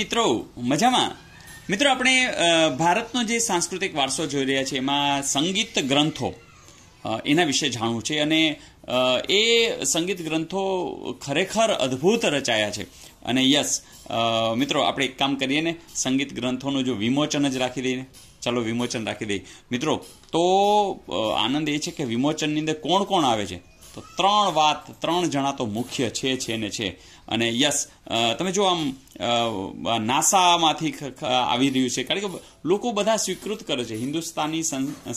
મિત્રો મજામાં મિત્રો આપણે ભારતનો જે સાંસ્કૃતિક વારસો જોઈ રહ્યા છીએ એમાં સંગીત ગ્રંથો એના વિશે જાણવું છે અને એ સંગીત ગ્રંથો ખરેખર અદ્ભુત રચાયા છે અને યસ મિત્રો આપણે એક કામ કરીએ ને સંગીત ગ્રંથોનું જો વિમોચન જ રાખી દઈએ ચાલો વિમોચન રાખી દઈએ મિત્રો તો આનંદ એ છે કે વિમોચનની અંદર કોણ કોણ આવે છે તો ત્રણ વાત ત્રણ જણા તો મુખ્ય છે છે ને છે અને યસ તમે જો આમ નાસામાંથી આવી રહ્યું છે કારણ કે લોકો બધા સ્વીકૃત કરે છે હિન્દુસ્તાની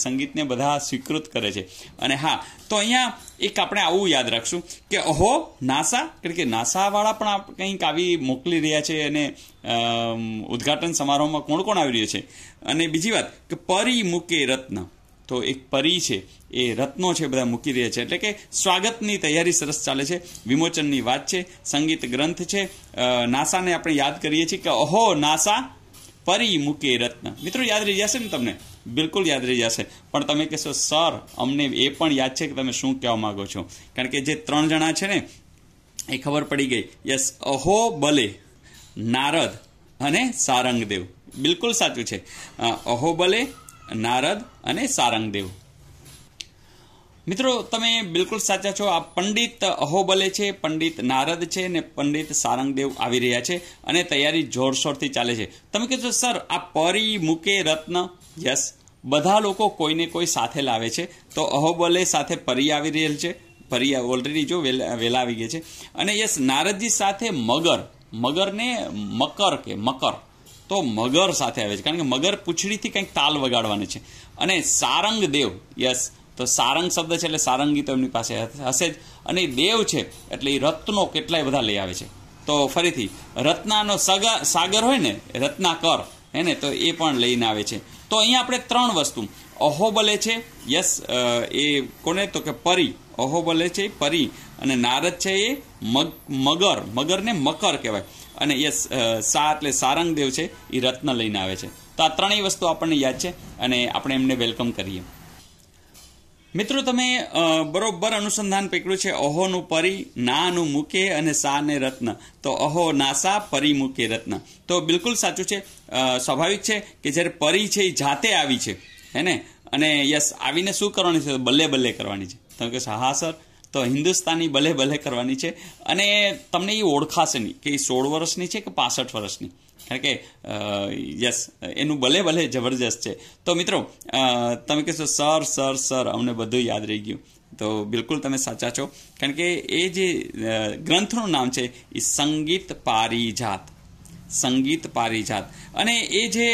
સંગીતને બધા સ્વીકૃત કરે છે અને હા તો અહીંયા એક આપણે આવું યાદ રાખશું કે અહો નાસા કારણ કે નાસાવાળા પણ કંઈક આવી મોકલી રહ્યા છે અને ઉદઘાટન સમારોહમાં કોણ કોણ આવી રહ્યું છે અને બીજી વાત કે પરી પરિમુકે રત્ન તો એક પરી છે એ રત્નો છે બધા મૂકી રહ્યા છે એટલે કે સ્વાગતની તૈયારી સરસ ચાલે છે વિમોચનની વાત છે સંગીત ગ્રંથ છે નાસાને આપણે યાદ કરીએ છીએ કે અહો નાસા પરી મૂકે રત્ન મિત્રો યાદ રહી જશે ને તમને બિલકુલ યાદ રહી જશે પણ તમે કહેશો સર અમને એ પણ યાદ છે કે તમે શું કહેવા માગો છો કારણ કે જે ત્રણ જણા છે ને એ ખબર પડી ગઈ યસ અહો બલે નારદ અને સારંગદેવ બિલકુલ સાચું છે અહોબલે નારદ અને સારંગદેવ મિત્રો તમે બિલકુલ સાચા છો આ પંડિત અહોબલે છે પંડિત નારદ છે ને પંડિત સારંગદેવ આવી રહ્યા છે અને તૈયારી જોરશોરથી ચાલે છે તમે કહેશો સર આ પરી મૂકે રત્ન યસ બધા લોકો કોઈને કોઈ સાથે લાવે છે તો અહોબલે સાથે પરી આવી રહેલ છે પરી ઓલરેડી જો વેલા આવી ગયા છે અને યસ નારદજી સાથે મગર મગરને મકર કે મકર તો મગર સાથે આવે છે કારણ કે મગર પૂંછડીથી કંઈક તાલ વગાડવાની છે અને સારંગ દેવ યસ તો સારંગ શબ્દ છે એટલે સારંગી તો એમની પાસે હશે જ અને દેવ છે એટલે એ રત્નો કેટલાય બધા લઈ આવે છે તો ફરીથી રત્નાનો સગા સાગર હોય ને રત્નાકર હે ને તો એ પણ લઈને આવે છે તો અહીંયા આપણે ત્રણ વસ્તુ અહોબલે છે યસ એ કોને તો કે પરી અહોબલે છે પરી અને નારદ છે એ મગ મગર મગરને મકર કહેવાય અને યસ સા એટલે સારંગદેવ છે એ રત્ન લઈને આવે છે તો આ ત્રણેય વસ્તુ આપણને યાદ છે અને આપણે એમને વેલકમ કરીએ મિત્રો તમે બરોબર અનુસંધાન પકડ્યું છે અહોનું પરી નાનું મૂકે અને સાને રત્ન તો અહો નાસા પરી મૂકે રત્ન તો બિલકુલ સાચું છે સ્વાભાવિક છે કે જ્યારે પરી છે એ જાતે આવી છે હે ને અને યસ આવીને શું કરવાની છે બલ્લે બલ્લે કરવાની છે તમે કહો હા સર તો હિન્દુસ્તાની ભલે ભલે કરવાની છે અને તમને એ ઓળખાશે નહીં કે એ સોળ વર્ષની છે કે પાસઠ વર્ષની કારણ કે યસ એનું ભલે ભલે જબરજસ્ત છે તો મિત્રો તમે કહેશો સર સર સર અમને બધું યાદ રહી ગયું તો બિલકુલ તમે સાચા છો કારણ કે એ જે ગ્રંથનું નામ છે એ સંગીત પારિજાત સંગીત પારિજાત અને એ જે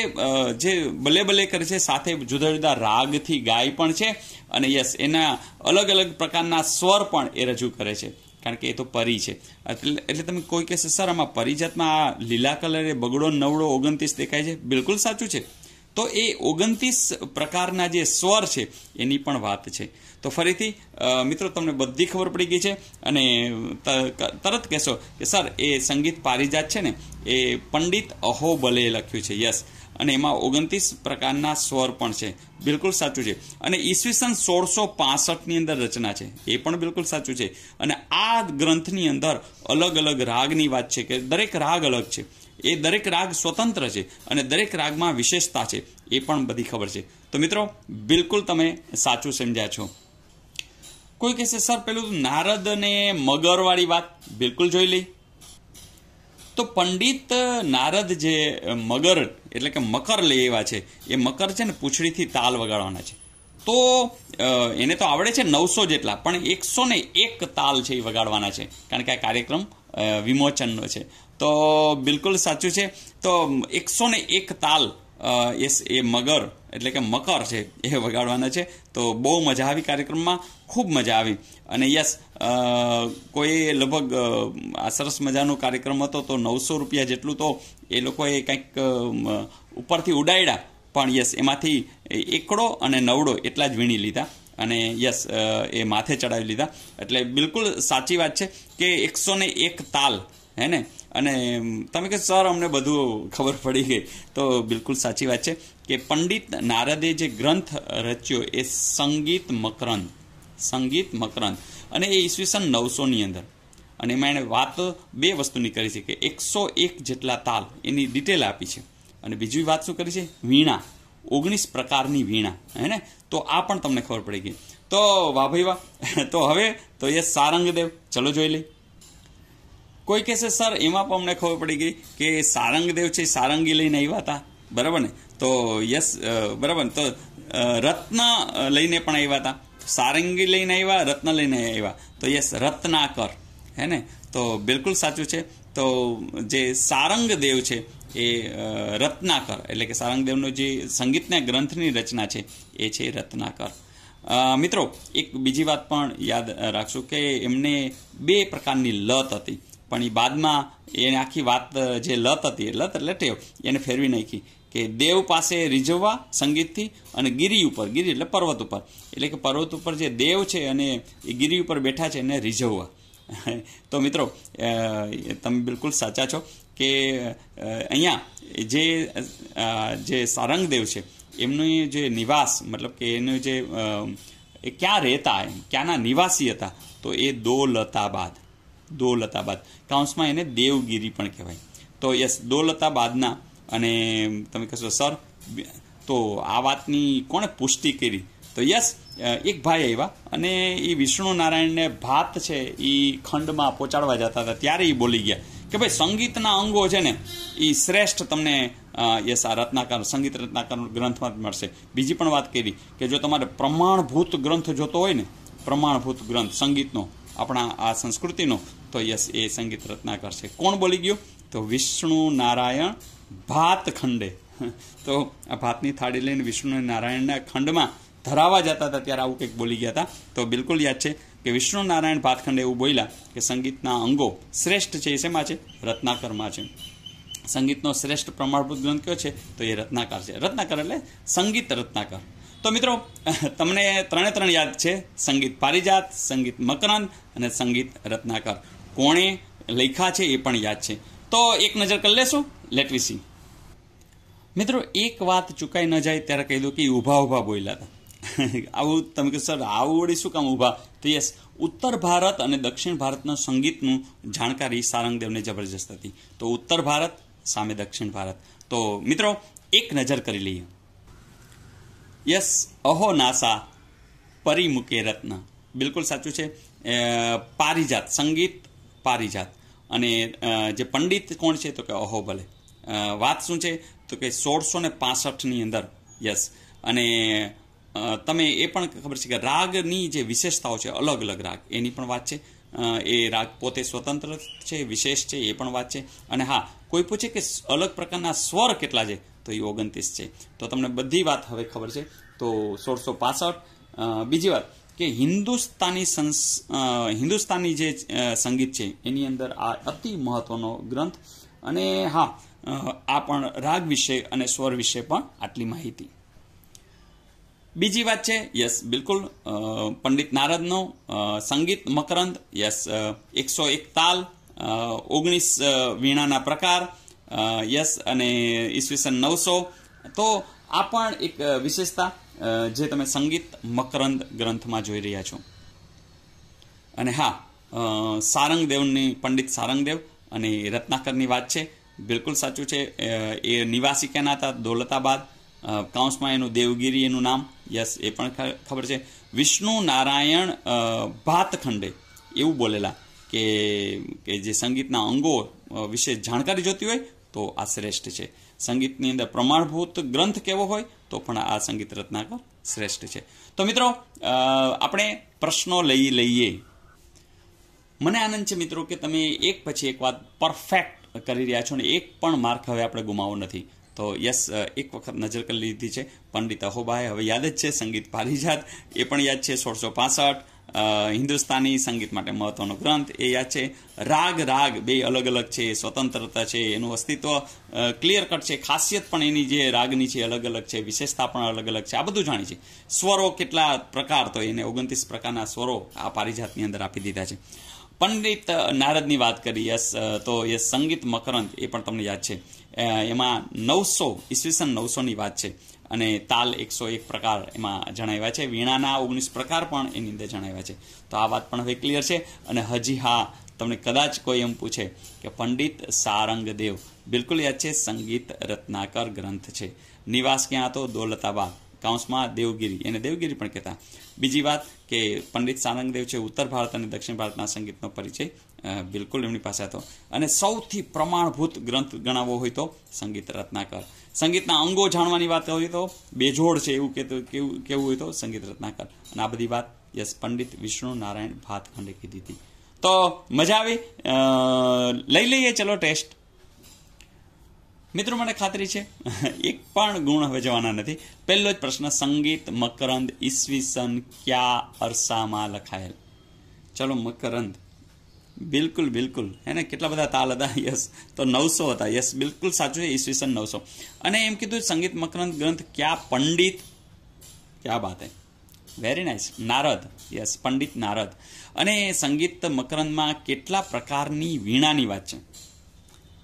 જે બલે બલે કરે છે સાથે જુદા જુદા રાગથી ગાય પણ છે અને યસ એના અલગ અલગ પ્રકારના સ્વર પણ એ રજૂ કરે છે કારણ કે એ તો પરી છે એટલે એટલે તમે કોઈ કહેશે સર આમાં પરિજાતમાં આ લીલા કલરે બગડો નવડો ઓગણત્રીસ દેખાય છે બિલકુલ સાચું છે તો એ ઓગણત્રીસ પ્રકારના જે સ્વર છે એની પણ વાત છે તો ફરીથી મિત્રો તમને બધી ખબર પડી ગઈ છે અને તરત કહેશો કે સર એ સંગીત પારિજાત છે ને એ પંડિત અહોબલે લખ્યું છે યસ અને એમાં ઓગણત્રીસ પ્રકારના સ્વર પણ છે બિલકુલ સાચું છે અને ઈસવીસન સોળસો પાસઠની અંદર રચના છે એ પણ બિલકુલ સાચું છે અને આ ગ્રંથની અંદર અલગ અલગ રાગની વાત છે કે દરેક રાગ અલગ છે એ દરેક રાગ સ્વતંત્ર છે અને દરેક રાગમાં વિશેષતા છે એ પણ બધી ખબર છે તો મિત્રો બિલકુલ તમે સાચું સમજ્યા છો કોઈ કહેશે સર પેલું નારદ અને મગરવાળી વાત બિલકુલ જોઈ લઈ તો પંડિત નારદ જે મગર એટલે કે મકર લઈ એવા છે એ મકર છે ને પૂંછડીથી તાલ વગાડવાના છે તો એને તો આવડે છે નવસો જેટલા પણ એકસો ને એક તાલ છે એ વગાડવાના છે કારણ કે આ કાર્યક્રમ વિમોચનનો છે તો બિલકુલ સાચું છે તો એકસો ને એક તાલ એ મગર એટલે કે મકર છે એ વગાડવાના છે તો બહુ મજા આવી કાર્યક્રમમાં ખૂબ મજા આવી અને યસ કોઈ લગભગ આ સરસ મજાનો કાર્યક્રમ હતો તો નવસો રૂપિયા જેટલું તો એ લોકોએ કંઈક ઉપરથી ઉડાડ્યા પણ યસ એમાંથી એકડો અને નવડો એટલા જ વીણી લીધા અને યસ એ માથે ચડાવી લીધા એટલે બિલકુલ સાચી વાત છે કે એકસો ને એક તાલ હે ને અને તમે કે સર અમને બધું ખબર પડી ગઈ તો બિલકુલ સાચી વાત છે કે પંડિત નારદે જે ગ્રંથ રચ્યો એ સંગીત મકરંદ સંગીત મકરંદ અને એ ઈસવીસન નવસોની અંદર અને એમાં એણે વાત બે વસ્તુની કરી છે કે એકસો એક જેટલા તાલ એની ડિટેલ આપી છે અને બીજી વાત શું કરી છે વીણા ઓગણીસ પ્રકારની વીણા હે ને તો આ પણ તમને ખબર પડી ગઈ તો વાહ ભાઈ વાહ તો હવે તો એ સારંગદેવ ચલો જોઈ લઈ કોઈ કહેશે સર એમાં પણ અમને ખબર પડી ગઈ કે સારંગદેવ છે સારંગી લઈને આવ્યા હતા બરાબર ને તો યસ બરાબર ને તો રત્ન લઈને પણ આવ્યા હતા સારંગી લઈને આવ્યા રત્ન લઈને આવ્યા તો યસ રત્નાકર હે ને તો બિલકુલ સાચું છે તો જે સારંગદેવ છે એ રત્નાકર એટલે કે સારંગદેવનો જે સંગીતના ગ્રંથની રચના છે એ છે રત્નાકર મિત્રો એક બીજી વાત પણ યાદ રાખશો કે એમને બે પ્રકારની લત હતી પણ એ બાદમાં એને આખી વાત જે લત હતી લત એટલે ટેવ એને ફેરવી નાખી કે દેવ પાસે રીઝવવા સંગીતથી અને ગિરી ઉપર ગિરી એટલે પર્વત ઉપર એટલે કે પર્વત ઉપર જે દેવ છે અને એ ગિરી ઉપર બેઠા છે એને રીઝવવા તો મિત્રો તમે બિલકુલ સાચા છો કે અહીંયા જે જે સારંગદેવ છે એમનું જે નિવાસ મતલબ કે એનું જે એ ક્યાં રહેતા એમ ક્યાંના નિવાસી હતા તો એ દો લતા બાદ દોલતાબાદ કાઉન્સમાં એને દેવગીરી પણ કહેવાય તો યસ દોલતાબાદના અને તમે કહેશો સર તો આ વાતની કોણે પુષ્ટિ કરી તો યસ એક ભાઈ આવ્યા અને એ વિષ્ણુ નારાયણને ભાત છે એ ખંડમાં પહોંચાડવા જતા હતા ત્યારે એ બોલી ગયા કે ભાઈ સંગીતના અંગો છે ને એ શ્રેષ્ઠ તમને યસ આ રત્નાકર સંગીત રત્નાકર ગ્રંથમાં મળશે બીજી પણ વાત કરી કે જો તમારે પ્રમાણભૂત ગ્રંથ જોતો હોય ને પ્રમાણભૂત ગ્રંથ સંગીતનો આપણા આ સંસ્કૃતિનો તો યસ એ સંગીત રત્નાકર છે કોણ બોલી ગયું તો વિષ્ણુ નારાયણ ભાત ખંડે તો આ ભાતની થાળી લઈને વિષ્ણુ નારાયણના ખંડમાં ધરાવા જતા હતા ત્યારે આવું કંઈક બોલી ગયા હતા તો બિલકુલ યાદ છે કે વિષ્ણુ નારાયણ ભાતખંડે એવું બોલ્યા કે સંગીતના અંગો શ્રેષ્ઠ છે એ શેમાં છે રત્નાકરમાં છે સંગીતનો શ્રેષ્ઠ પ્રમાણભૂત ગ્રંથ કયો છે તો એ રત્નાકર છે રત્નાકર એટલે સંગીત રત્નાકર તો મિત્રો તમને ત્રણે ત્રણ યાદ છે સંગીત પારિજાત સંગીત મકરંદ અને સંગીત રત્નાકર કોણે લેખા છે એ પણ યાદ છે તો એક નજર કરી લેશું લેટવી સી મિત્રો એક વાત ચૂકાઈ ન જાય ત્યારે કહી દઉં કે ઊભા ઊભા બોલ્યા હતા આવું તમે કહો સર આવું વળી શું કામ ઊભા તો યસ ઉત્તર ભારત અને દક્ષિણ ભારતના સંગીતનું જાણકારી સારંગદેવને જબરજસ્ત હતી તો ઉત્તર ભારત સામે દક્ષિણ ભારત તો મિત્રો એક નજર કરી લઈએ યસ અહો નાસા પરિમુકે રત્ન બિલકુલ સાચું છે પારિજાત સંગીત પારિજાત અને જે પંડિત કોણ છે તો કે અહો ભલે વાત શું છે તો કે સોળસો ને પાસઠની અંદર યસ અને તમે એ પણ ખબર છે કે રાગની જે વિશેષતાઓ છે અલગ અલગ રાગ એની પણ વાત છે એ રાગ પોતે સ્વતંત્ર છે વિશેષ છે એ પણ વાત છે અને હા કોઈ પૂછે કે અલગ પ્રકારના સ્વર કેટલા છે તો એ ઓગણત્રીસ છે તો તમને બધી વાત હવે ખબર છે તો સોળસો પાસઠ બીજી વાત કે હિન્દુસ્તાની સંસ હિન્દુસ્તાની જે સંગીત છે એની અંદર આ અતિ મહત્વનો ગ્રંથ અને હા આ પણ રાગ વિશે અને સ્વર વિશે પણ આટલી માહિતી બીજી વાત છે યસ બિલકુલ પંડિત નારદનો સંગીત મકરંદ યસ એકસો એક તાલ ઓગણીસ વીણાના પ્રકાર યસ અને ઈસવીસન નવસો તો આ પણ એક વિશેષતા જે તમે સંગીત મકરંદ ગ્રંથમાં જોઈ રહ્યા છો અને હા સારંગદેવની પંડિત સારંગદેવ અને રત્નાકરની વાત છે બિલકુલ સાચું છે એ નિવાસી ક્યાંના હતા દોલતાબાદ કાઉન્સમાં એનું દેવગીરી એનું નામ યસ એ પણ ખબર છે વિષ્ણુ નારાયણ ભાતખંડે એવું બોલેલા કે કે જે સંગીતના અંગો વિશે જાણકારી જોતી હોય તો આ શ્રેષ્ઠ છે સંગીતની અંદર પ્રમાણભૂત ગ્રંથ કેવો હોય તો પણ આ સંગીત રત્નાકર શ્રેષ્ઠ છે તો મિત્રો આપણે પ્રશ્નો લઈ લઈએ મને આનંદ છે મિત્રો કે તમે એક પછી એક વાત પરફેક્ટ કરી રહ્યા છો ને એક પણ માર્ક હવે આપણે ગુમાવો નથી તો યસ એક વખત નજર કરી લીધી છે પંડિત અહોબાએ હવે યાદ જ છે સંગીત પારિજાત એ પણ યાદ છે સોળસો પાસઠ હિન્દુસ્તાની સંગીત માટે મહત્વનો ગ્રંથ એ યાદ છે રાગ રાગ બે અલગ અલગ છે સ્વતંત્રતા છે એનું અસ્તિત્વ ક્લિયર કટ છે ખાસિયત પણ એની જે રાગની છે અલગ અલગ છે વિશેષતા પણ અલગ અલગ છે આ બધું જાણી છે સ્વરો કેટલા પ્રકાર તો એને ઓગણત્રીસ પ્રકારના સ્વરો આ પારિજાતની અંદર આપી દીધા છે પંડિત નારદની વાત કરી યસ તો એ સંગીત મકરંદ એ પણ તમને યાદ છે એમાં નવસો ઈસવીસન નવસોની વાત છે અને તાલ એકસો એક પ્રકાર એમાં જણાવ્યા છે વીણાના ઓગણીસ પ્રકાર પણ એની અંદર જણાવ્યા છે તો આ વાત પણ હવે ક્લિયર છે અને હજી હા તમને કદાચ કોઈ એમ પૂછે કે પંડિત સારંગદેવ બિલકુલ યાદ છે સંગીત રત્નાકર ગ્રંથ છે નિવાસ ક્યાં હતો દોલતાબાદ કાઉન્સમાં દેવગીરી એને દેવગીરી પણ કહેતા બીજી વાત કે પંડિત સારંગદેવ છે ઉત્તર ભારત અને દક્ષિણ ભારતના સંગીતનો પરિચય બિલકુલ એમની પાસે હતો અને સૌથી પ્રમાણભૂત ગ્રંથ ગણાવવો હોય તો સંગીત રત્નાકર સંગીતના અંગો જાણવાની વાત હોય તો બેજોડ છે એવું કહેતું કેવું કેવું હોય તો સંગીત રત્નાકર અને આ બધી વાત યસ પંડિત વિષ્ણુ નારાયણ ભાતખંડે કીધી હતી તો મજા આવી લઈ લઈએ ચલો ટેસ્ટ મિત્રો મને ખાતરી છે એક પણ ગુણ હવે જવાના નથી પહેલો જ પ્રશ્ન સંગીત મકરંદ ઈસવીસન ક્યા અરસામાં લખાયેલ ચલો મકરંદ બિલકુલ બિલકુલ હેને કેટલા બધા તાલ હતા યસ તો નવસો હતા યસ બિલકુલ સાચું છે ઈસવીસન નવસો અને એમ કીધું સંગીત મકરંદ ગ્રંથ ક્યા પંડિત ક્યા બાત હે વેરી નાઇસ નારદ યસ પંડિત નારદ અને સંગીત મકરંદમાં કેટલા પ્રકારની વીણાની વાત છે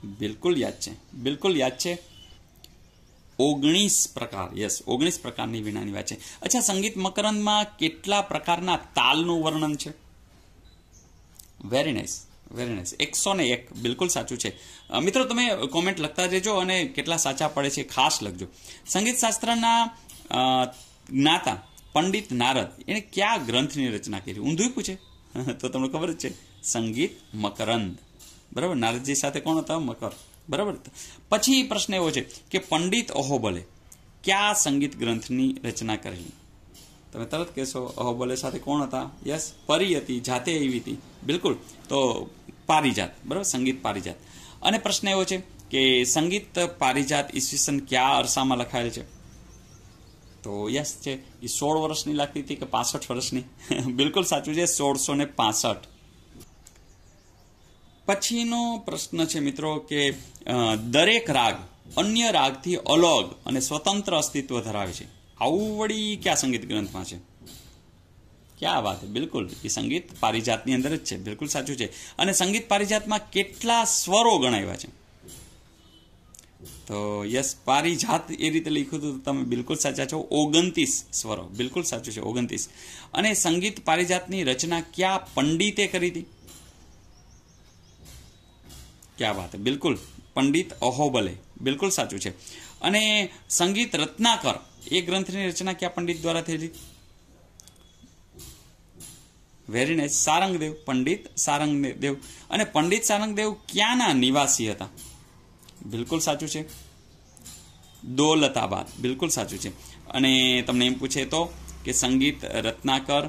બિલકુલ યાદ છે બિલકુલ યાદ છે ઓગણીસ પ્રકાર યસ ઓગણીસ પ્રકારની વીણાની વાત છે અચ્છા સંગીત મકરંદમાં કેટલા પ્રકારના તાલનું વર્ણન છે વેરી નાઇસ વેરી નાઇસ એકસો ને એક બિલકુલ સાચું છે મિત્રો તમે કોમેન્ટ લખતા જજો અને કેટલા સાચા પડે છે ખાસ લખજો સંગીત શાસ્ત્રના જ્ઞાતા પંડિત નારદ એણે કયા ગ્રંથની રચના કરી ઊંધું પૂછે તો તમને ખબર જ છે સંગીત મકરંદ બરાબર નારદજી સાથે કોણ હતા મકર બરાબર પછી પ્રશ્ન એવો છે કે પંડિત અહોબલે ક્યા સંગીત ગ્રંથની રચના કરેલી તમે તરત કહેશો અહોબલે સાથે કોણ હતા યસ પરી હતી જાતે એવી હતી બિલકુલ તો પારિજાત બરાબર સંગીત પારિજાત અને પ્રશ્ન એવો છે કે સંગીત પારિજાત ઈસવીસન કયા અરસામાં લખાયેલ છે તો યસ છે એ સોળ વર્ષની લાગતી હતી કે પાસઠ વર્ષની બિલકુલ સાચું છે સોળસો ને પાસઠ પછીનો પ્રશ્ન છે મિત્રો કે દરેક રાગ અન્ય રાગથી અલગ અને સ્વતંત્ર અસ્તિત્વ ધરાવે છે આવું વળી કયા સંગીત ગ્રંથમાં છે ક્યાં વાત છે બિલકુલ એ સંગીત પારિજાતની અંદર જ છે બિલકુલ સાચું છે અને સંગીત પારિજાતમાં કેટલા સ્વરો ગણાવ્યા છે તો યસ પારિજાત એ રીતે લખ્યું હતું તમે બિલકુલ સાચા છો ઓગણત્રીસ સ્વરો બિલકુલ સાચું છે ઓગણત્રીસ અને સંગીત પારિજાતની રચના ક્યાં પંડિતે કરી હતી ક્યાં વાત બિલકુલ પંડિત અહોબલે બિલકુલ સાચું છે અને સંગીત રત્નાકર એ ગ્રંથની રચના ક્યાં પંડિત દ્વારા થયેલી વેરી નાઇસ સારંગદેવ પંડિત સારંગદેવ અને પંડિત સારંગદેવ ક્યાંના નિવાસી હતા બિલકુલ સાચું છે દોલતાબાદ બિલકુલ સાચું છે અને તમને એમ પૂછે તો કે સંગીત રત્નાકર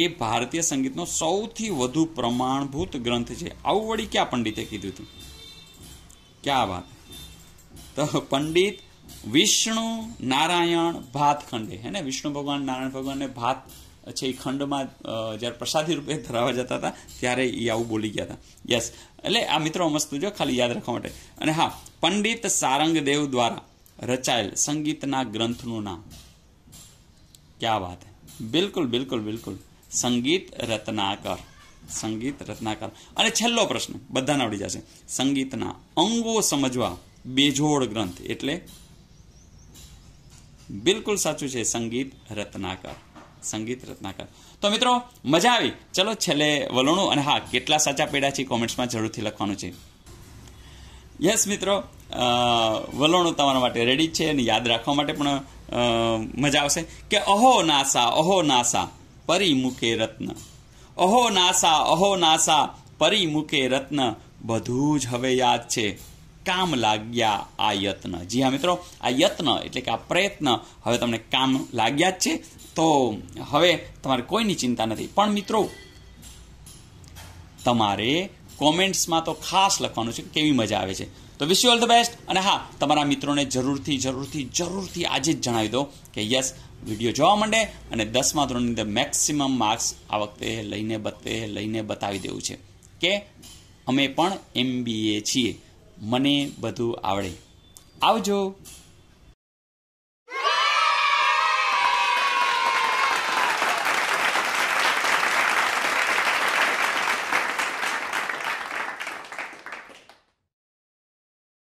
એ ભારતીય સંગીતનો સૌથી વધુ પ્રમાણભૂત ગ્રંથ છે આવું વળી ક્યાં પંડિતે કીધું હતું ક્યા વાત તો પંડિત વિષ્ણુ નારાયણ ભાત ખંડે હે ને વિષ્ણુ ભગવાન નારાયણ ભગવાનને ભાત છે એ ખંડમાં જ્યારે પ્રસાદી રૂપે ધરાવા જતા હતા ત્યારે એ આવું બોલી ગયા હતા યસ એટલે આ મિત્રો મસ્ત જો ખાલી યાદ રાખવા માટે અને હા પંડિત સારંગદેવ દ્વારા રચાયેલ સંગીતના ગ્રંથનું નામ ક્યા વાત બિલકુલ બિલકુલ બિલકુલ સંગીત રત્નાકર સંગીત રત્નાકર અને છેલ્લો પ્રશ્ન બધાને આવડી જશે સંગીતના અંગો સમજવા બેજોડ ગ્રંથ એટલે બિલકુલ સાચું છે સંગીત રત્નાકર સંગીત રત્નાકર તો મિત્રો મજા આવી ચલો છેલ્લે વલણું અને હા કેટલા સાચા પેડા છે કોમેન્ટ્સમાં જરૂરથી લખવાનું છે યસ મિત્રો વલણું તમારા માટે રેડી છે અને યાદ રાખવા માટે પણ મજા આવશે કે અહો નાસા અહો નાસા પરી મુકે રત્ન અહો નાસા અહો નાસા પરી મૂકે રત્ન બધું જ હવે યાદ છે કામ લાગ્યા આ યત્ન જી હા મિત્રો આ યત્ન એટલે કે આ પ્રયત્ન હવે તમને કામ લાગ્યા જ છે તો હવે તમારે કોઈની ચિંતા નથી પણ મિત્રો તમારે કોમેન્ટ્સમાં તો ખાસ લખવાનું છે કેવી મજા આવે છે તો wish you all the best અને હા તમારા મિત્રોને જરૂરથી જરૂરથી જરૂરથી આજે જ જણાવી દો કે યસ વિડીયો જોવા માંડે અને દસમા ધોરણની અંદર મેક્સિમમ માર્ક્સ આ વખતે લઈને બતે લઈને બતાવી દેવું છે કે અમે પણ એમબીએ છીએ મને બધું આવડે આવજો